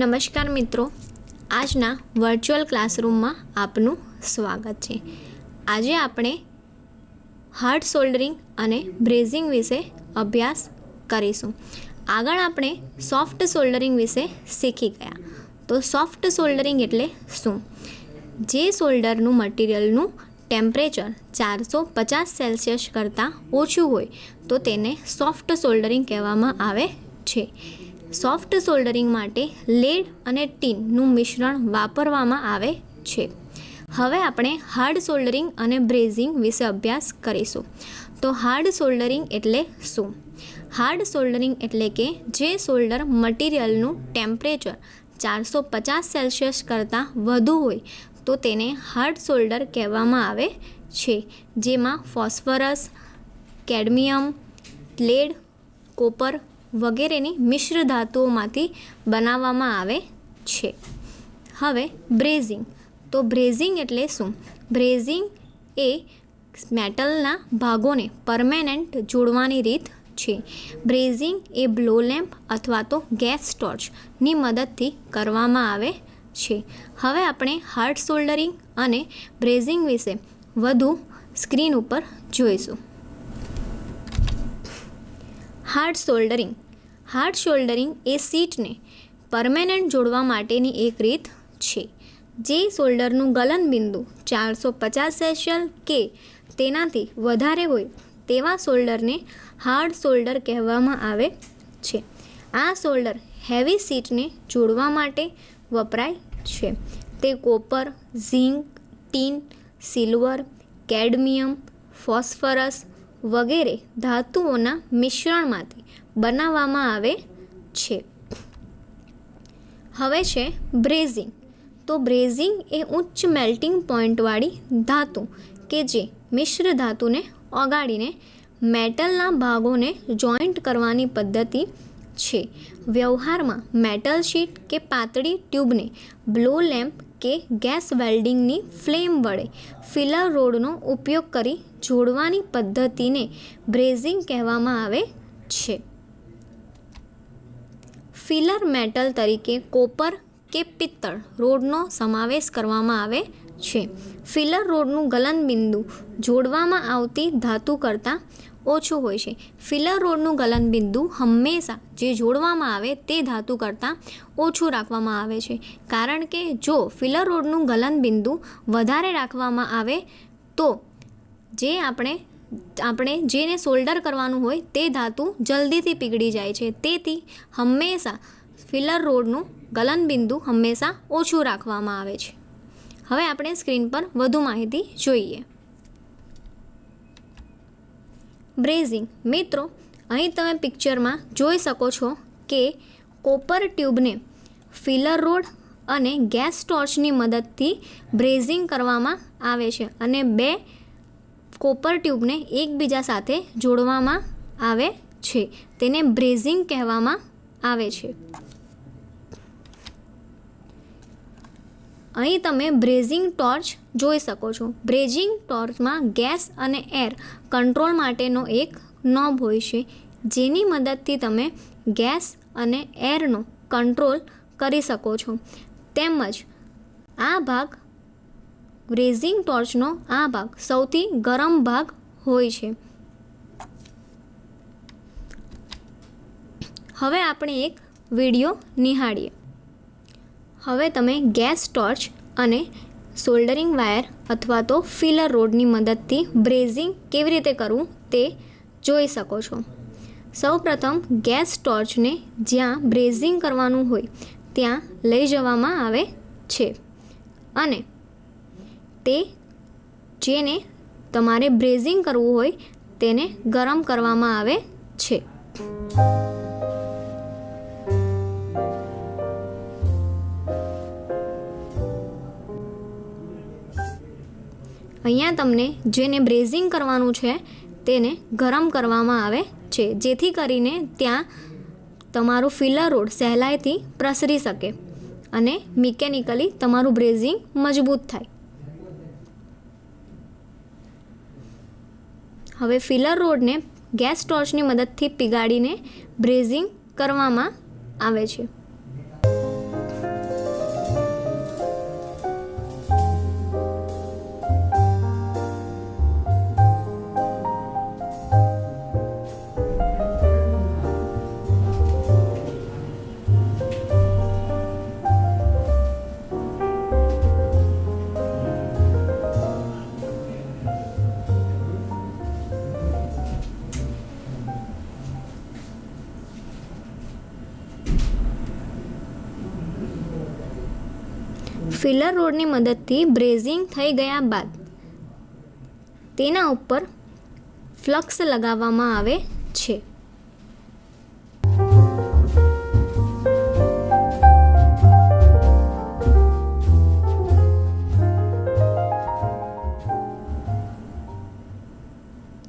નમસ્કાર મિત્રો આજના વર્ચ્યુઅલ ક્લાસરૂમમાં આપનું સ્વાગત છે આજે આપણે હાર્ડ સોલ્ડરિંગ અને બ્રેઝિંગ વિશે અભ્યાસ કરીશું આગળ આપણે સોફ્ટ સોલ્ડરિંગ વિશે શીખી ગયા તો સોફ્ટ સોલ્ડરિંગ એટલે શું જે સોલ્ડરનું મટીરિયલનું ટેમ્પરેચર ચારસો પચાસ સેલ્સિયસ કરતાં ઓછું હોય તો તેને સોફ્ટ સોલ્ડરિંગ કહેવામાં આવે છે સોફ્ટ સોલ્ડરિંગ માટે લેડ અને ટીનનું મિશ્રણ વાપરવામાં આવે છે હવે આપણે હાર્ડ સોલ્ડરિંગ અને બ્રેઝિંગ વિશે અભ્યાસ કરીશું તો હાર્ડ સોલ્ડરિંગ એટલે શું હાર્ડ સોલ્ડરિંગ એટલે કે જે સોલ્ડર મટીરિયલનું ટેમ્પરેચર ચારસો પચાસ સેલ્સિયસ કરતાં વધુ હોય તો તેને હાર્ડ સોલ્ડર કહેવામાં આવે છે જેમાં ફોસ્ફરસ કેડમિયમ લેડ કોપર વગેરેની મિશ્ર ધાતુઓમાંથી બનાવવામાં આવે છે હવે બ્રેઝિંગ તો બ્રેઝિંગ એટલે શું બ્રેઝિંગ એ મેટલના ભાગોને પરમેનન્ટ જોડવાની રીત છે બ્રેઝિંગ એ બ્લો લેમ્પ અથવા તો ગેસ ટોર્ચની મદદથી કરવામાં આવે છે હવે આપણે હાર્ડ સોલ્ડરિંગ અને બ્રેઝિંગ વિશે વધુ સ્ક્રીન ઉપર જોઈશું હાર્ડ સોલ્ડરિંગ હાર્ડ શોલ્ડરિંગ એ સીટને પરમેનન્ટ જોડવા માટેની એક રીત છે જે શોલ્ડરનું ગલનબિંદુ ચારસો પચાસ સેશિયલ કે તેનાથી વધારે હોય તેવા શોલ્ડરને હાર્ડ શોલ્ડર કહેવામાં આવે છે આ શોલ્ડર હેવી સીટને જોડવા માટે વપરાય છે તે copper zinc tin silver cadmium phosphorus વગેરે ધાતુઓના મિશ્રણમાંથી બનાવવામાં આવે છે હવે છે બ્રેઝિંગ તો બ્રેઝિંગ એ ઉચ્ચ મેલ્ટિંગ પોઈન્ટવાળી ધાતુ કે જે મિશ્ર ધાતુને ઓગાળીને મેટલના ભાગોને જોઈન્ટ કરવાની પદ્ધતિ છે વ્યવહારમાં મેટલ શીટ કે પાતળી ટ્યુબને બ્લો લેમ્પ કે ગેસ વેલ્ડિંગની ફ્લેમ વડે ફિલર રોડનો ઉપયોગ કરી જોડવાની પદ્ધતિને બ્રેઝિંગ કહેવામાં આવે છે ફિલર મેટલ તરીકે કોપર કે પિત્તળ રોડનો સમાવેશ કરવામાં આવે છે ફિલર રોડનું ગલનબિંદુ જોડવામાં આવતી ધાતુ કરતાં ઓછું હોય છે ફિલર રોડનું ગલનબિંદુ હંમેશા જે જોડવામાં આવે તે ધાતુ કરતાં ઓછું રાખવામાં આવે છે કારણ કે જો ફિલર રોડનું ગલનબિંદુ વધારે રાખવામાં આવે તો જે આપણે આપણે જેને સોલ્ડર કરવાનું હોય તે ધાતુ જલ્દીથી પીગળી જાય છે તેથી હંમેશા ફિલર રોડનું ગલનબિંદુ હંમેશા ઓછું રાખવામાં આવે છે હવે આપણે સ્ક્રીન પર વધુ માહિતી જોઈએ બ્રેઝિંગ મિત્રો અહીં તમે પિક્ચરમાં જોઈ શકો છો કે કોપર ટ્યુબને ફિલર રોડ અને ગેસ ટોર્ચની મદદથી બ્રેઝિંગ કરવામાં આવે છે અને બે કોપર ટ્યુબને એકબીજા સાથે જોડવામાં આવે છે તેને બ્રેઝિંગ કહેવામાં આવે છે અહીં તમે બ્રેઝિંગ ટોર્ચ જોઈ શકો છો બ્રેઝિંગ ટોર્ચમાં ગેસ અને એર કંટ્રોલ માટેનો એક નોબ હોય છે જેની મદદથી તમે ગેસ અને એરનો કંટ્રોલ કરી શકો છો તેમજ આ ભાગ ગ્રેઝિંગ ટોર્ચનો આ ભાગ સૌથી ગરમ ભાગ હોય છે હવે આપણે એક વિડીયો નિહાળીએ હવે તમે ગેસ ટોર્ચ અને સોલ્ડરિંગ વાયર અથવા તો ફિલર રોડની મદદથી બ્રેઝિંગ કેવી રીતે કરવું તે જોઈ શકો છો સૌપ્રથમ ગેસ ટોર્ચને જ્યાં બ્રેઝિંગ કરવાનું હોય ત્યાં લઈ જવામાં આવે છે અને તે જેને તમારે બ્રેઝિંગ કરવું હોય તેને ગરમ કરવામાં આવે છે અહીંયા તમને જેને બ્રેઝિંગ કરવાનું છે તેને ગરમ કરવામાં આવે છે જેથી કરીને ત્યાં તમારું ફિલર રોડ સહેલાઈથી પ્રસરી શકે અને મિકેનિકલી તમારું બ્રેઝિંગ મજબૂત થાય હવે ફિલર રોડને ગેસ ટોર્ચની મદદથી પીગાડીને બ્રેઝિંગ કરવામાં આવે છે ફિલર રોડની મદદથી બ્રેઝિંગ થઈ ગયા બાદ તેના ઉપર ફ્લક્સ લગાવવામાં આવે છે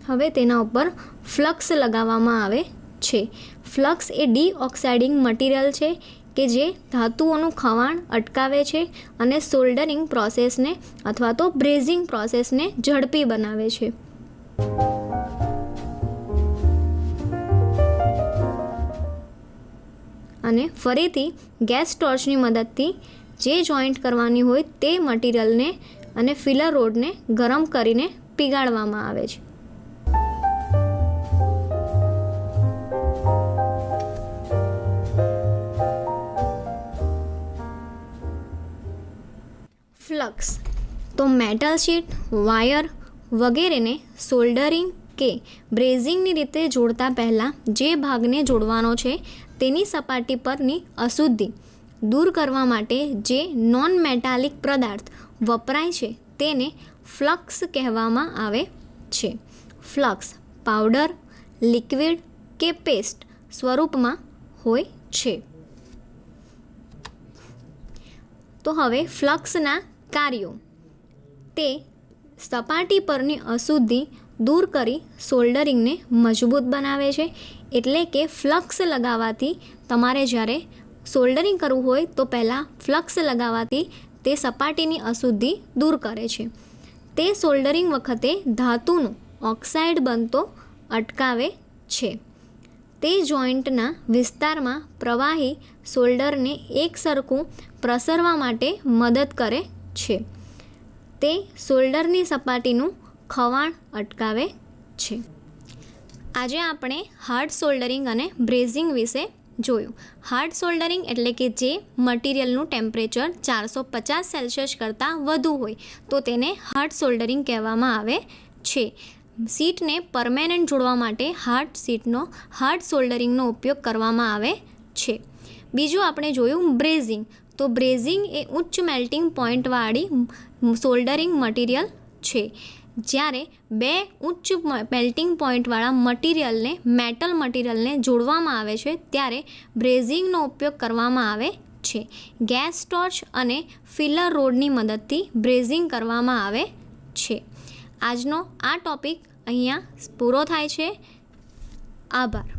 હવે તેના ઉપર ફ્લક્સ લગાવવામાં આવે છે ફ્લક્સ એ ડીઓક્સાઇડિંગ મટીરિયલ છે કે જે ધાતુઓનું ખવાણ અટકાવે છે અને સોલ્ડરિંગ પ્રોસેસને અથવા તો બ્રેઝિંગ પ્રોસેસને ઝડપી બનાવે છે અને ફરીથી ગેસ ટોર્ચની મદદથી જે જોઈન્ટ કરવાની હોય તે મટીરિયલને અને ફિલર રોડને ગરમ કરીને પીગાળવામાં આવે છે પ્લગ્સ તો મેટલ શીટ વાયર વગેરેને સોલ્ડરિંગ કે બ્રેઝિંગની રીતે જોડતા પહેલાં જે ભાગને જોડવાનો છે તેની સપાટી પરની અશુદ્ધિ દૂર કરવા માટે જે નોન મેટાલિક પદાર્થ વપરાય છે તેને ફ્લક્સ કહેવામાં આવે છે ફ્લક્સ પાવડર લિક્વિડ કે પેસ્ટ સ્વરૂપમાં હોય છે તો હવે ફ્લક્સના કાર્યો તે સપાટી પરની અશુદ્ધિ દૂર કરી સોલ્ડરિંગને મજબૂત બનાવે છે એટલે કે ફ્લક્સ લગાવવાથી તમારે જ્યારે સોલ્ડરિંગ કરવું હોય તો પહેલાં ફ્લક્સ લગાવવાથી તે સપાટીની અશુદ્ધિ દૂર કરે છે તે સોલ્ડરિંગ વખતે ધાતુનો ઓક્સાઇડ બનતો અટકાવે છે તે જોઈન્ટના વિસ્તારમાં પ્રવાહી સોલ્ડરને એકસરખું પ્રસરવા માટે મદદ કરે છે તે શોલ્ડરની સપાટીનું ખવાણ અટકાવે છે આજે આપણે હાર્ડ સોલ્ડરિંગ અને બ્રેઝિંગ વિશે જોયું હાર્ડ સોલ્ડરિંગ એટલે કે જે મટીરિયલનું ટેમ્પરેચર ચારસો પચાસ સેલ્સિયસ કરતાં વધુ હોય તો તેને હાર્ડ સોલ્ડરિંગ કહેવામાં આવે છે સીટને પરમેનન્ટ જોડવા માટે હાર્ડ સીટનો હાર્ડ સોલ્ડરિંગનો ઉપયોગ કરવામાં આવે છે બીજું આપણે જોયું બ્રેઝિંગ તો બ્રેઝિંગ એ ઉચ્ચ મેલ્ટિંગ પોઈન્ટવાળી સોલ્ડરિંગ મટીરિયલ છે જ્યારે બે ઉચ્ચ મેલ્ટિંગ પોઈન્ટવાળા મટીરિયલને મેટલ મટીરિયલને જોડવામાં આવે છે ત્યારે બ્રેઝિંગનો ઉપયોગ કરવામાં આવે છે ગેસ ટોર્ચ અને ફિલર રોડની મદદથી બ્રેઝિંગ કરવામાં આવે છે આજનો આ ટોપિક અહીંયા પૂરો થાય છે આભાર